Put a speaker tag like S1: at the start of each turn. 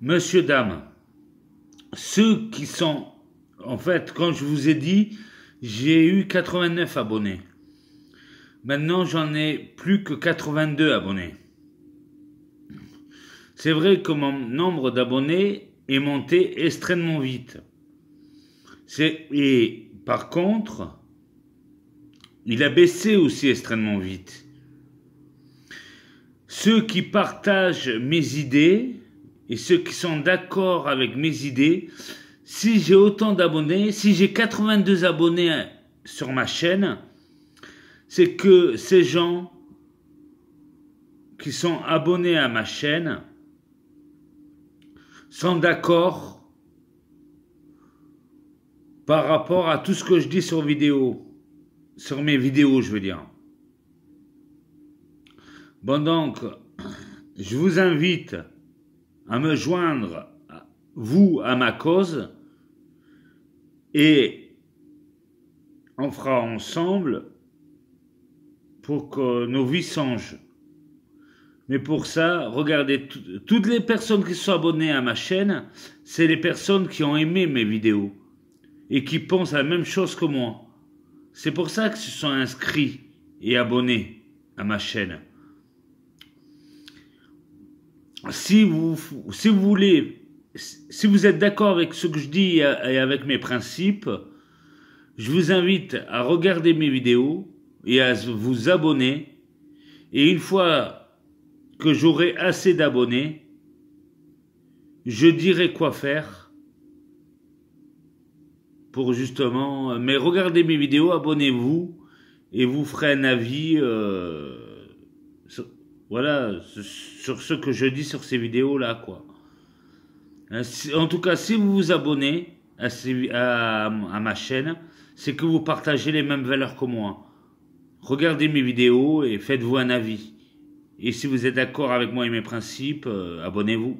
S1: Monsieur, dame, ceux qui sont, en fait, quand je vous ai dit, j'ai eu 89 abonnés. Maintenant, j'en ai plus que 82 abonnés. C'est vrai que mon nombre d'abonnés est monté extrêmement vite. Et par contre, il a baissé aussi extrêmement vite. Ceux qui partagent mes idées, et ceux qui sont d'accord avec mes idées, si j'ai autant d'abonnés, si j'ai 82 abonnés sur ma chaîne, c'est que ces gens qui sont abonnés à ma chaîne sont d'accord par rapport à tout ce que je dis sur vidéo, sur mes vidéos, je veux dire. Bon donc, je vous invite à me joindre, vous, à ma cause, et on fera ensemble pour que nos vies changent. Mais pour ça, regardez, toutes les personnes qui sont abonnées à ma chaîne, c'est les personnes qui ont aimé mes vidéos et qui pensent la même chose que moi. C'est pour ça que se sont inscrits et abonnés à ma chaîne si vous, si vous voulez, si vous êtes d'accord avec ce que je dis et avec mes principes, je vous invite à regarder mes vidéos et à vous abonner. Et une fois que j'aurai assez d'abonnés, je dirai quoi faire pour justement... Mais regardez mes vidéos, abonnez-vous et vous ferez un avis. Euh, voilà, sur ce que je dis sur ces vidéos-là, quoi. Hein, en tout cas, si vous vous abonnez à, ma chaîne, c'est que vous partagez les mêmes valeurs que moi. Regardez mes vidéos et faites-vous un avis. Et si vous êtes d'accord avec moi et mes principes, euh, abonnez-vous.